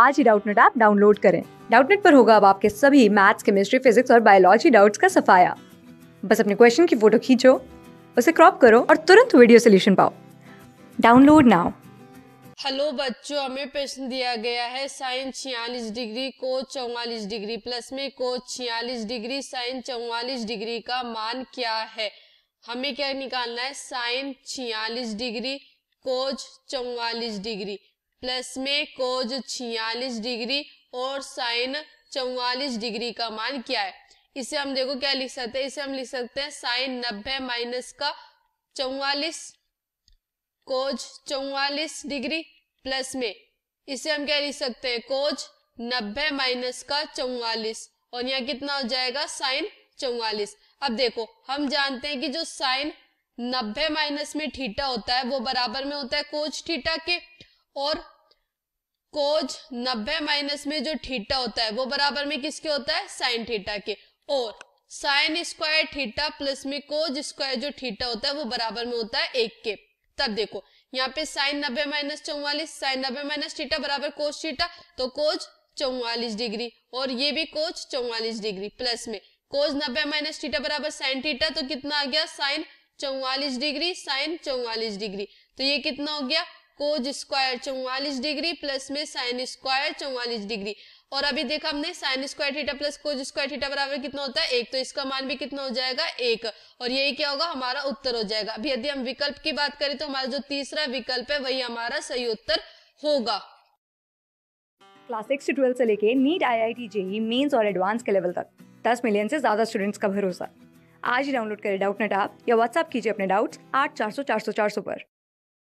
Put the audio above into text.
आज ही Doubtnut app download करें डाउटनेट पर होगा अब आपके सभी मैथ्स केमिस्ट्री फिजिक्स और बायोलॉजी डाउट्स का सफाया बस अपने क्वेश्चन की फोटो खींचो उसे क्रॉप करो और तुरंत वीडियो सोल्यूशन पाओ डाउनलोड नाउ हेलो बच्चों हमें प्रश्न दिया गया है साइन छियालीस डिग्री को चौवालीस डिग्री प्लस में को छियालीस डिग्री साइन चौवालीस डिग्री का मान क्या है हमें क्या निकालना है साइन छियालीस डिग्री कोच चौवालीस डिग्री प्लस में कोज छियालीस डिग्री और साइन चौवालीस डिग्री का मान क्या है इसे हम देखो क्या लिख सकते हैं इसे हम लिख सकते हैं साइन नब्बे माइनस का चौवालीस कोज चौवालीस डिग्री प्लस में इसे हम क्या लिख सकते हैं कोज नब्बे माइनस का चौवालीस और यहाँ कितना हो जाएगा साइन चौवालीस अब देखो हम जानते हैं कि जो साइन नब्बे माइनस में ठीटा होता है वो बराबर में होता है कोच ठीटा के और कोज 90 माइनस में जो थीटा होता है वो बराबर में किसके होता है साइन थीटा के और साइन स्क्वायर थीटा प्लस में कोज स्क्वायर जो थीटा होता है वो बराबर में होता है एक के तब देखो यहाँ पे साइन नब्बे माइनस चौवालीस साइन नब्बे माइनस थीटा बराबर कोच थीटा तो कोच चौवालीस डिग्री और ये भी कोच चौवालीस डिग्री प्लस में कोज नब्बे माइनस थीटा बराबर साइन थीटा तो कितना आ गया साइन चौवालीस डिग्री साइन चौवालीस डिग्री तो ये कितना हो गया कोज स्क्वायर चौवालीस डिग्री प्लस में साइन स्क्वायर चौवालीस डिग्री और अभी देखा हमने sine square theta plus cos square theta बराबर कितना होता है एक तो इसका मान भी कितना हो जाएगा एक और यही क्या होगा हमारा उत्तर हो जाएगा अभी यदि हम विकल्प की बात करें तो हमारा जो तीसरा विकल्प है वही हमारा सही उत्तर होगा क्लास सिक्स से ट्वेल्व से लेके NEET I I T JEE mains और एडवांस के लेवल तक दस मिलियन से ज्यादा स्टूडेंट्स का भरोसा आज ही डाउनलोड करें डाउट नेट आप या व्हाट्सएप कीजिए अपने डाउट्स आठ चार सौ चार सौ चार सौ पर